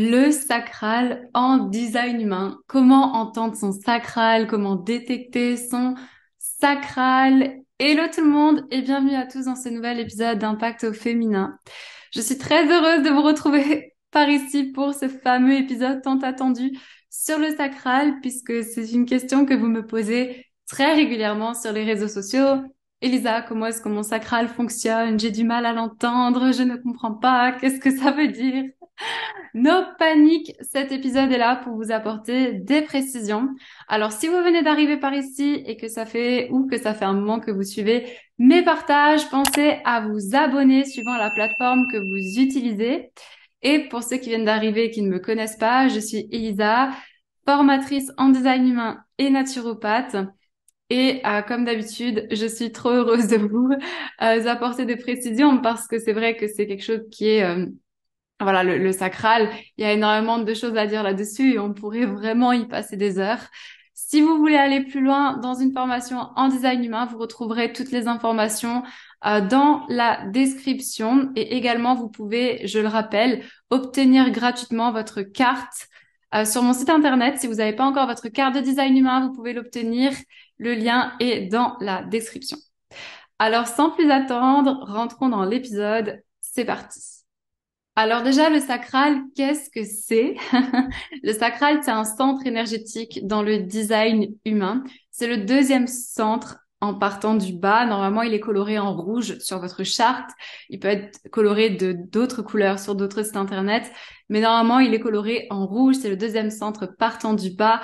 le sacral en design humain. Comment entendre son sacral, comment détecter son sacral. Hello tout le monde et bienvenue à tous dans ce nouvel épisode d'Impact au féminin. Je suis très heureuse de vous retrouver par ici pour ce fameux épisode tant attendu sur le sacral puisque c'est une question que vous me posez très régulièrement sur les réseaux sociaux. Elisa, comment est-ce que mon sacral fonctionne J'ai du mal à l'entendre, je ne comprends pas, qu'est-ce que ça veut dire No panique, cet épisode est là pour vous apporter des précisions. Alors si vous venez d'arriver par ici et que ça fait ou que ça fait un moment que vous suivez mes partages, pensez à vous abonner suivant la plateforme que vous utilisez. Et pour ceux qui viennent d'arriver et qui ne me connaissent pas, je suis Elisa, formatrice en design humain et naturopathe. Et euh, comme d'habitude, je suis trop heureuse de vous euh, apporter des précisions parce que c'est vrai que c'est quelque chose qui est euh, voilà, le, sacral, il y a énormément de choses à dire là-dessus et on pourrait vraiment y passer des heures. Si vous voulez aller plus loin dans une formation en design humain, vous retrouverez toutes les informations euh, dans la description et également vous pouvez, je le rappelle, obtenir gratuitement votre carte euh, sur mon site internet. Si vous n'avez pas encore votre carte de design humain, vous pouvez l'obtenir. Le lien est dans la description. Alors sans plus attendre, rentrons dans l'épisode. C'est parti. Alors déjà, le sacral, qu'est-ce que c'est Le sacral, c'est un centre énergétique dans le design humain. C'est le deuxième centre en partant du bas. Normalement, il est coloré en rouge sur votre charte. Il peut être coloré de d'autres couleurs sur d'autres sites internet. Mais normalement, il est coloré en rouge. C'est le deuxième centre partant du bas.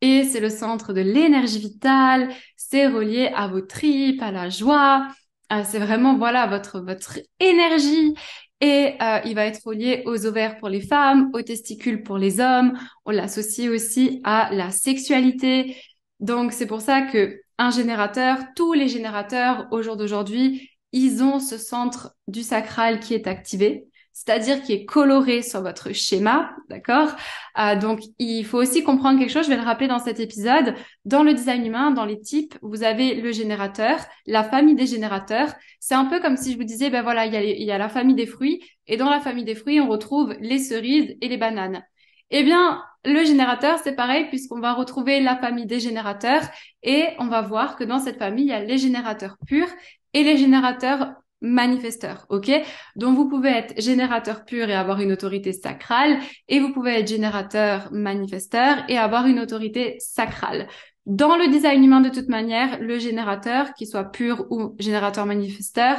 Et c'est le centre de l'énergie vitale. C'est relié à vos tripes, à la joie, ah, c'est vraiment voilà votre votre énergie et euh, il va être relié aux ovaires pour les femmes, aux testicules pour les hommes. On l'associe aussi à la sexualité. Donc c'est pour ça que un générateur, tous les générateurs au jour d'aujourd'hui, ils ont ce centre du sacral qui est activé c'est-à-dire qui est coloré sur votre schéma, d'accord euh, Donc, il faut aussi comprendre quelque chose, je vais le rappeler dans cet épisode. Dans le design humain, dans les types, vous avez le générateur, la famille des générateurs. C'est un peu comme si je vous disais, ben voilà, il y a la famille des fruits, et dans la famille des fruits, on retrouve les cerises et les bananes. Eh bien, le générateur, c'est pareil, puisqu'on va retrouver la famille des générateurs, et on va voir que dans cette famille, il y a les générateurs purs et les générateurs manifesteur, ok Donc vous pouvez être générateur pur et avoir une autorité sacrale, et vous pouvez être générateur manifesteur et avoir une autorité sacrale. Dans le design humain, de toute manière, le générateur, qu'il soit pur ou générateur manifesteur,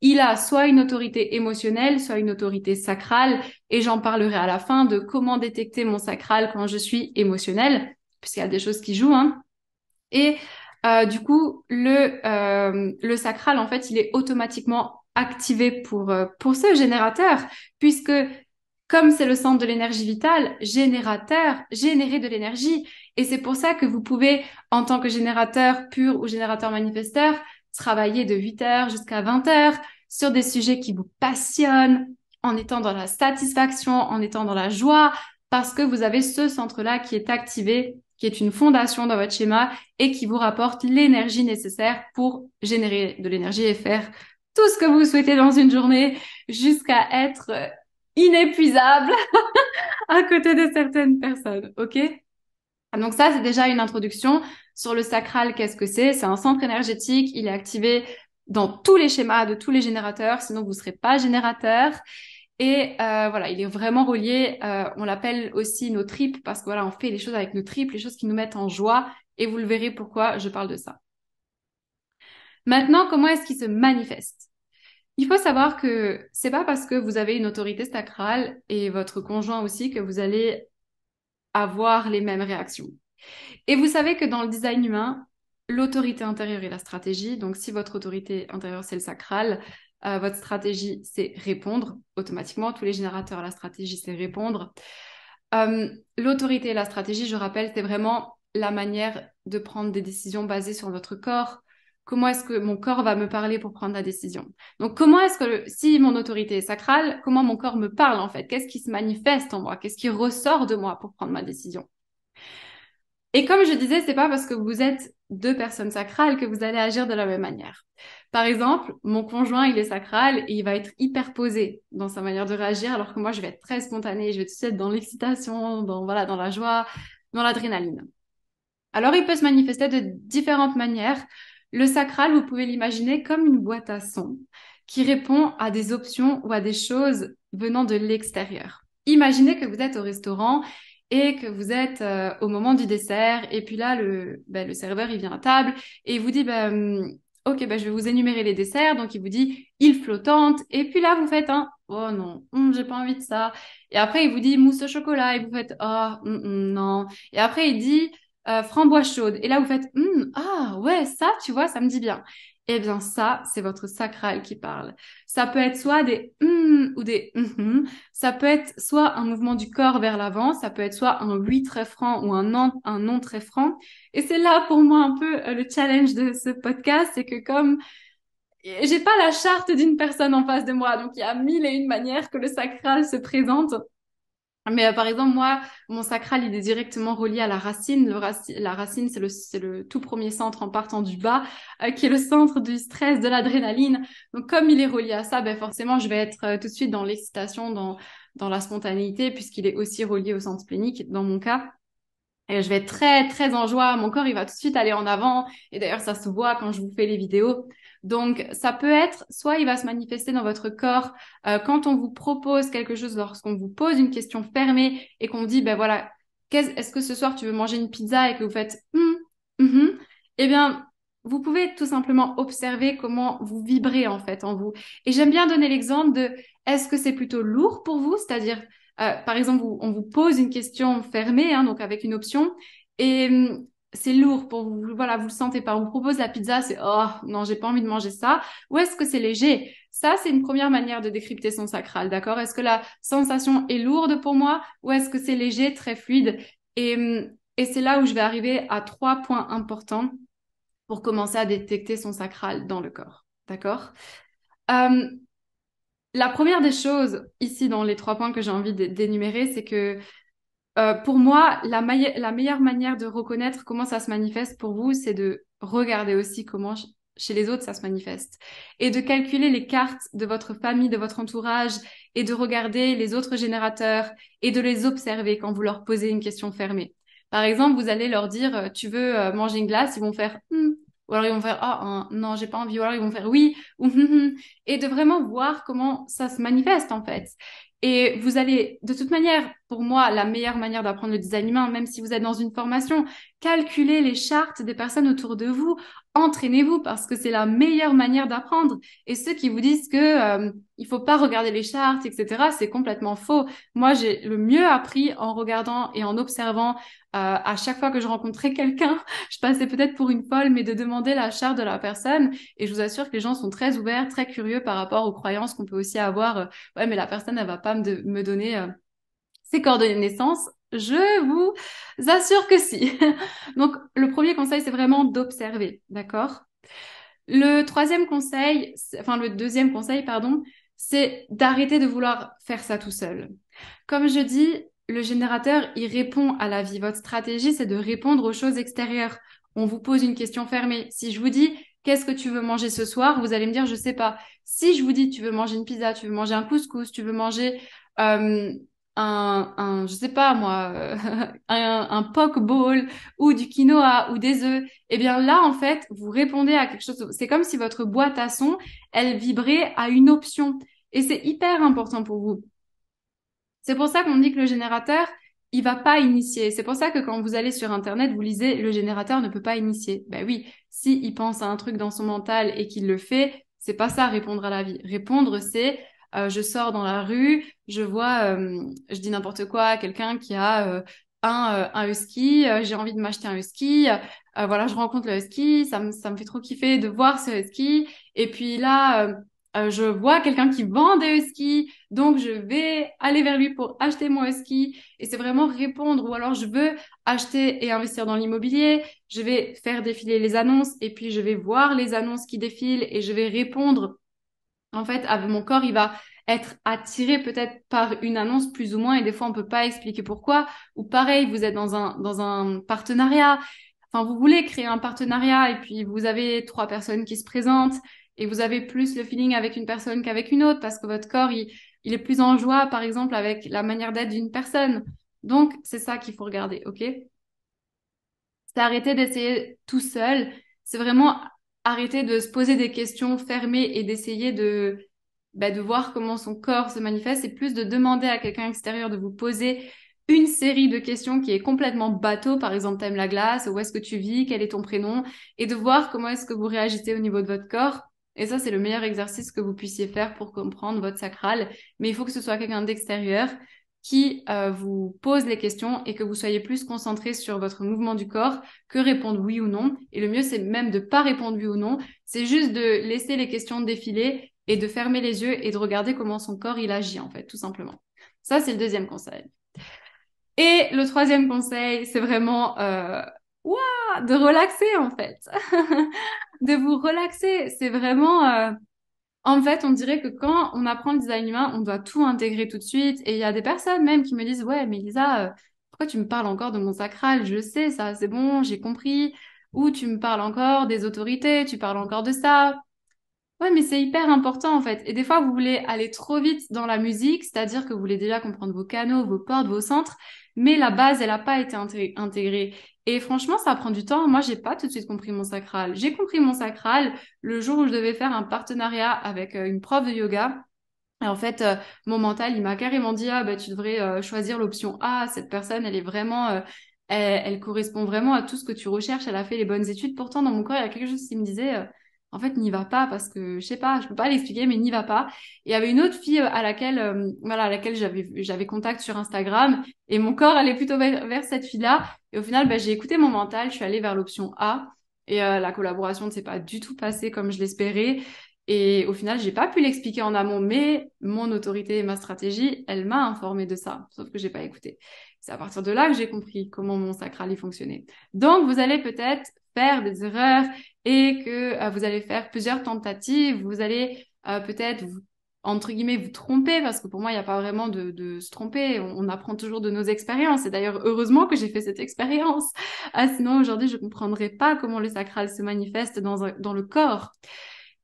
il a soit une autorité émotionnelle, soit une autorité sacrale, et j'en parlerai à la fin de comment détecter mon sacral quand je suis émotionnel, puisqu'il y a des choses qui jouent. Hein. Et euh, du coup, le, euh, le sacral, en fait, il est automatiquement activé pour, euh, pour ce générateur, puisque comme c'est le centre de l'énergie vitale, générateur, générer de l'énergie. Et c'est pour ça que vous pouvez, en tant que générateur pur ou générateur manifesteur, travailler de 8 heures jusqu'à 20 heures sur des sujets qui vous passionnent, en étant dans la satisfaction, en étant dans la joie, parce que vous avez ce centre-là qui est activé qui est une fondation dans votre schéma et qui vous rapporte l'énergie nécessaire pour générer de l'énergie et faire tout ce que vous souhaitez dans une journée jusqu'à être inépuisable à côté de certaines personnes, ok ah, donc ça, c'est déjà une introduction sur le sacral. Qu'est-ce que c'est C'est un centre énergétique. Il est activé dans tous les schémas de tous les générateurs, sinon vous ne serez pas générateur. Et euh, voilà, il est vraiment relié. Euh, on l'appelle aussi nos tripes parce que voilà, on fait les choses avec nos tripes, les choses qui nous mettent en joie. Et vous le verrez pourquoi je parle de ça. Maintenant, comment est-ce qu'il se manifeste Il faut savoir que c'est pas parce que vous avez une autorité sacrale et votre conjoint aussi que vous allez avoir les mêmes réactions. Et vous savez que dans le design humain, l'autorité intérieure est la stratégie. Donc, si votre autorité intérieure, c'est le sacral, euh, votre stratégie, c'est répondre automatiquement. Tous les générateurs, la stratégie, c'est répondre. Euh, l'autorité et la stratégie, je rappelle, c'est vraiment la manière de prendre des décisions basées sur votre corps. Comment est-ce que mon corps va me parler pour prendre la décision Donc, comment est-ce que, si mon autorité est sacrale, comment mon corps me parle en fait Qu'est-ce qui se manifeste en moi Qu'est-ce qui ressort de moi pour prendre ma décision Et comme je disais, c'est pas parce que vous êtes deux personnes sacrales que vous allez agir de la même manière. Par exemple, mon conjoint, il est sacral et il va être hyperposé dans sa manière de réagir, alors que moi, je vais être très spontanée, je vais tout de suite dans l'excitation, dans, voilà, dans la joie, dans l'adrénaline. Alors, il peut se manifester de différentes manières. Le sacral, vous pouvez l'imaginer comme une boîte à son qui répond à des options ou à des choses venant de l'extérieur. Imaginez que vous êtes au restaurant et que vous êtes euh, au moment du dessert et puis là bah, le, serveur il vient à table et il vous dit bah, hum, ok bah, je vais vous énumérer les desserts donc il vous dit île flottante et puis là vous faites un oh non hum, j'ai pas envie de ça et après il vous dit mousse au chocolat et vous faites oh hum, non et après il dit euh, framboise chaude et là vous faites ah ouais ça tu vois ça me dit bien eh bien ça, c'est votre sacral qui parle. Ça peut être soit des hum ou des ça peut être soit un mouvement du corps vers l'avant, ça peut être soit un oui très franc ou un non, un non très franc. Et c'est là pour moi un peu euh, le challenge de ce podcast, c'est que comme j'ai pas la charte d'une personne en face de moi, donc il y a mille et une manières que le sacral se présente. Mais euh, par exemple, moi, mon sacral, il est directement relié à la racine. la racine, c'est le, le, tout premier centre en partant du bas, euh, qui est le centre du stress, de l'adrénaline. Donc, comme il est relié à ça, ben, forcément, je vais être euh, tout de suite dans l'excitation, dans, dans la spontanéité, puisqu'il est aussi relié au centre plénique, dans mon cas. Et je vais être très, très en joie. Mon corps, il va tout de suite aller en avant. Et d'ailleurs, ça se voit quand je vous fais les vidéos. Donc, ça peut être, soit il va se manifester dans votre corps euh, quand on vous propose quelque chose, lorsqu'on vous pose une question fermée et qu'on dit, ben voilà, est-ce que ce soir tu veux manger une pizza et que vous faites, hum, eh bien, vous pouvez tout simplement observer comment vous vibrez en fait en vous. Et j'aime bien donner l'exemple de, est-ce que c'est plutôt lourd pour vous, c'est-à-dire euh, par exemple, on vous pose une question fermée, hein, donc avec une option, et hmm, c'est lourd pour vous, voilà, vous le sentez pas. On vous propose la pizza, c'est oh non, j'ai pas envie de manger ça. Ou est-ce que c'est léger Ça, c'est une première manière de décrypter son sacral, d'accord Est-ce que la sensation est lourde pour moi ou est-ce que c'est léger, très fluide Et, hum, et c'est là où je vais arriver à trois points importants pour commencer à détecter son sacral dans le corps, d'accord hum, La première des choses ici dans les trois points que j'ai envie d'énumérer, c'est que euh, pour moi, la, la, meilleure manière de reconnaître comment ça se manifeste pour vous, c'est de regarder aussi comment chez les autres ça se manifeste. Et de calculer les cartes de votre famille, de votre entourage, et de regarder les autres générateurs, et de les observer quand vous leur posez une question fermée. Par exemple, vous allez leur dire, euh, tu veux euh, manger une glace, ils vont faire, hmm ou alors ils vont faire, ah non, j'ai pas envie, ou alors ils vont faire oui, hmm, hmm. et de vraiment voir comment ça se manifeste en fait. Et vous allez, de toute manière, pour moi la meilleure manière d'apprendre le design humain, même si vous êtes dans une formation. Calculez les chartes des personnes autour de vous, entraînez-vous parce que c'est la meilleure manière d'apprendre. Et ceux qui vous disent que euh, il faut pas regarder les chartes, etc., c'est complètement faux. Moi, j'ai le mieux appris en regardant et en observant. Euh, à chaque fois que je rencontrais quelqu'un, je passais peut-être pour une folle, mais de demander la charte de la personne. Et je vous assure que les gens sont très ouverts, très curieux par rapport aux croyances qu'on peut aussi avoir. Euh, ouais, mais la personne, elle va pas me, me donner euh, c'est coordonnées de naissance je vous assure que si. Donc, le premier conseil, c'est vraiment d'observer, d'accord Le troisième conseil, enfin le deuxième conseil, pardon, c'est d'arrêter de vouloir faire ça tout seul. Comme je dis, le générateur, il répond à la vie. Votre stratégie, c'est de répondre aux choses extérieures. On vous pose une question fermée. Si je vous dis, qu'est-ce que tu veux manger ce soir Vous allez me dire, je sais pas. Si je vous dis, tu veux manger une pizza, tu veux manger un couscous, tu veux manger... Euh, un, un, je sais pas moi, euh, un, un pokeball ou du quinoa ou des œufs, eh bien là en fait vous répondez à quelque chose. C'est comme si votre boîte à son, elle vibrait à une option et c'est hyper important pour vous. C'est pour ça qu'on dit que le générateur, il va pas initier. C'est pour ça que quand vous allez sur internet, vous lisez le générateur ne peut pas initier. Ben oui, si il pense à un truc dans son mental et qu'il le fait, c'est pas ça répondre à la vie. Répondre c'est euh, je sors dans la rue, je vois, euh, je dis n'importe quoi, quelqu'un qui a euh, un, un husky, j'ai envie de m'acheter un husky, voilà, je rencontre le husky, ça me, fait trop kiffer de voir ce husky, et puis là, je vois quelqu'un qui vend des huskies, donc je vais aller vers lui pour acheter mon husky, et c'est vraiment répondre, ou alors je veux acheter et investir dans l'immobilier, je vais faire défiler les annonces, et puis je vais voir les annonces qui défilent, et je vais répondre en fait, avec mon corps, il va être attiré peut-être par une annonce plus ou moins, et des fois, on ne peut pas expliquer pourquoi. Ou pareil, vous êtes dans un, dans un partenariat, enfin, vous voulez créer un partenariat, et puis vous avez trois personnes qui se présentent, et vous avez plus le feeling avec une personne qu'avec une autre, parce que votre corps, il, il est plus en joie, par exemple, avec la manière d'être d'une personne. Donc, c'est ça qu'il faut regarder, ok C'est arrêter d'essayer tout seul. C'est vraiment arrêter de se poser des questions fermées et d'essayer de, bah, de voir comment son corps se manifeste et plus de demander à quelqu'un extérieur de vous poser une série de questions qui est complètement bateau, par exemple t'aimes la glace, où est-ce que tu vis, quel est ton prénom, et de voir comment est-ce que vous réagissez au niveau de votre corps. Et ça, c'est le meilleur exercice que vous puissiez faire pour comprendre votre sacral. Mais il faut que ce soit quelqu'un d'extérieur qui euh, vous pose les questions et que vous soyez plus concentré sur votre mouvement du corps que répondre oui ou non. Et le mieux, c'est même de pas répondre oui ou non. C'est juste de laisser les questions défiler et de fermer les yeux et de regarder comment son corps il agit en fait, tout simplement. Ça, c'est le deuxième conseil. Et le troisième conseil, c'est vraiment euh, de relaxer en fait, de vous relaxer. C'est vraiment euh, en fait, on dirait que quand on apprend le design humain, on doit tout intégrer tout de suite. Et il y a des personnes même qui me disent Ouais, mais Lisa, euh, pourquoi tu me parles encore de mon sacral Je sais, ça, c'est bon, j'ai compris. Ou tu me parles encore des autorités, tu parles encore de ça. Ouais, mais c'est hyper important en fait. Et des fois, vous voulez aller trop vite dans la musique, c'est-à-dire que vous voulez déjà comprendre vos canaux, vos portes, vos centres, mais la base, elle n'a pas été intégrée. Et franchement, ça prend du temps. Moi, j'ai pas tout de suite compris mon sacral. J'ai compris mon sacral le jour où je devais faire un partenariat avec euh, une prof de yoga. Et en fait, euh, mon mental, il m'a carrément dit ah bah tu devrais euh, choisir l'option A. Cette personne, elle est vraiment, elle, correspond vraiment à tout ce que tu recherches. Elle a fait les bonnes études. Pourtant, dans mon corps, il y a quelque chose qui me disait en fait, n'y va pas parce que je sais pas, je peux pas l'expliquer, mais n'y va pas. Et il y avait une autre fille euh, à laquelle, euh, voilà, à laquelle j'avais contact sur Instagram et mon corps allait plutôt vers, cette fille-là. Et au final, bah, j'ai écouté mon mental, je suis allée vers l'option A. Et euh, la collaboration ne s'est pas du tout passée comme je l'espérais. Et au final, j'ai pas pu l'expliquer en amont, mais mon autorité et ma stratégie, elle m'a informé de ça, sauf que j'ai pas écouté. C'est à partir de là que j'ai compris comment mon sacral y fonctionnait. Donc, vous allez peut-être faire des erreurs et que euh, vous allez faire plusieurs tentatives, vous allez euh, peut-être entre guillemets vous tromper parce que pour moi il n'y a pas vraiment de, se tromper on, apprend toujours de nos expériences et d'ailleurs heureusement que j'ai fait cette expérience ah, sinon aujourd'hui je ne comprendrais pas comment le sacral se manifeste dans, dans le corps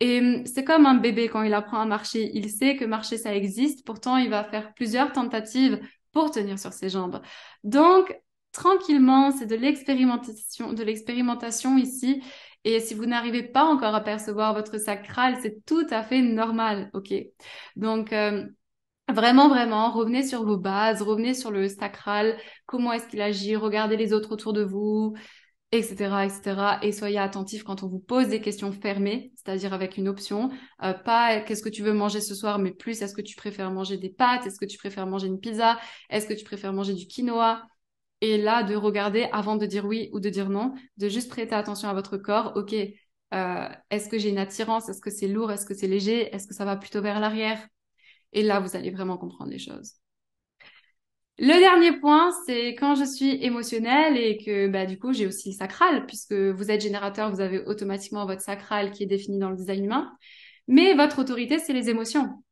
et hum, c'est comme un bébé quand il apprend à marcher il sait que marcher ça existe pourtant il va faire plusieurs tentatives pour tenir sur ses jambes donc tranquillement, c'est de l'expérimentation, ici. Et si vous n'arrivez pas encore à percevoir votre sacral, c'est tout à fait normal, ok Donc euh, vraiment, vraiment, revenez sur vos bases, revenez sur le sacral, comment est-ce qu'il agit, regardez les autres autour de vous, etc., etc. Et soyez attentif quand on vous pose des questions fermées, c'est-à-dire avec une option, euh, pas qu'est-ce que tu veux manger ce soir, mais plus est-ce que tu préfères manger des pâtes, est-ce que tu préfères manger une pizza, est-ce que tu préfères manger du quinoa, et là, de regarder avant de dire oui ou de dire non, de juste prêter attention à votre corps. OK, euh, est-ce que j'ai une attirance Est-ce que c'est lourd Est-ce que c'est léger Est-ce que ça va plutôt vers l'arrière Et là, vous allez vraiment comprendre les choses. Le dernier point, c'est quand je suis émotionnelle et que bah, du coup j'ai aussi le sacral, puisque vous êtes générateur, vous avez automatiquement votre sacral qui est défini dans le design humain, mais votre autorité, c'est les émotions.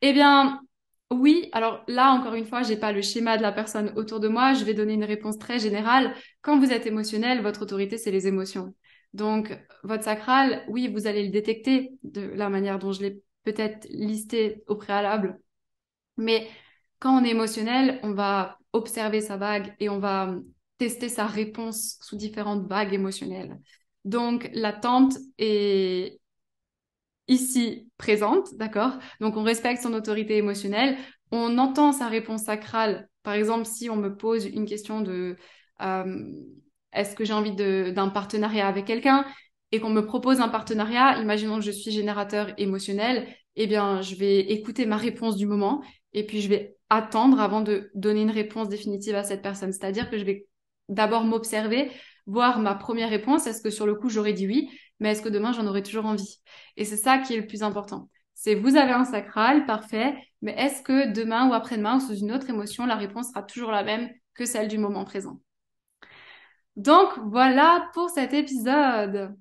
Eh bien, oui, alors là, encore une fois, j'ai pas le schéma de la personne autour de moi. Je vais donner une réponse très générale. Quand vous êtes émotionnel, votre autorité, c'est les émotions. Donc, votre sacral, oui, vous allez le détecter de la manière dont je l'ai peut-être listé au préalable. Mais quand on est émotionnel, on va observer sa vague et on va tester sa réponse sous différentes vagues émotionnelles. Donc, l'attente est ici présente, d'accord Donc on respecte son autorité émotionnelle, on entend sa réponse sacrale. Par exemple, si on me pose une question de euh, est-ce que j'ai envie d'un partenariat avec quelqu'un et qu'on me propose un partenariat, imaginons que je suis générateur émotionnel, eh bien je vais écouter ma réponse du moment et puis je vais attendre avant de donner une réponse définitive à cette personne. C'est-à-dire que je vais d'abord m'observer, voir ma première réponse. Est-ce que sur le coup, j'aurais dit oui, mais est-ce que demain, j'en aurais toujours envie Et c'est ça qui est le plus important. C'est vous avez un sacral, parfait, mais est-ce que demain ou après-demain, ou sous une autre émotion, la réponse sera toujours la même que celle du moment présent Donc voilà pour cet épisode.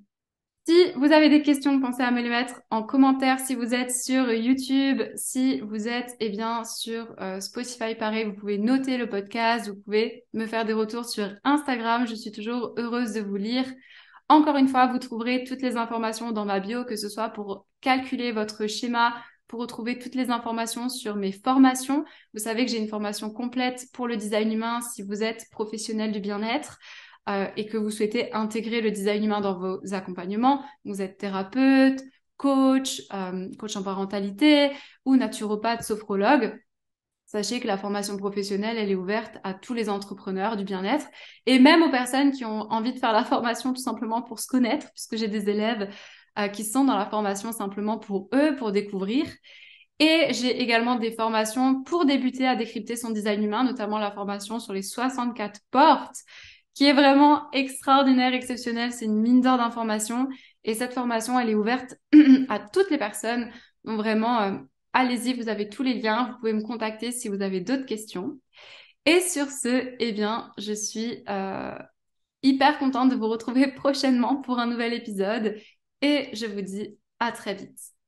Si vous avez des questions, pensez à me les mettre en commentaire si vous êtes sur YouTube, si vous êtes eh bien, sur euh, Spotify, pareil, vous pouvez noter le podcast, vous pouvez me faire des retours sur Instagram, je suis toujours heureuse de vous lire. Encore une fois, vous trouverez toutes les informations dans ma bio, que ce soit pour calculer votre schéma, pour retrouver toutes les informations sur mes formations. Vous savez que j'ai une formation complète pour le design humain si vous êtes professionnel du bien-être. Euh, et que vous souhaitez intégrer le design humain dans vos accompagnements, vous êtes thérapeute, coach, euh, coach en parentalité ou naturopathe, sophrologue, sachez que la formation professionnelle, elle est ouverte à tous les entrepreneurs du bien-être et même aux personnes qui ont envie de faire la formation tout simplement pour se connaître, puisque j'ai des élèves euh, qui sont dans la formation simplement pour eux, pour découvrir. Et j'ai également des formations pour débuter à décrypter son design humain, notamment la formation sur les 64 portes qui est vraiment extraordinaire, exceptionnelle. C'est une mine d'or d'informations. Et cette formation, elle est ouverte à toutes les personnes. Donc vraiment, euh, allez-y, vous avez tous les liens. Vous pouvez me contacter si vous avez d'autres questions. Et sur ce, eh bien, je suis euh, hyper contente de vous retrouver prochainement pour un nouvel épisode. Et je vous dis à très vite.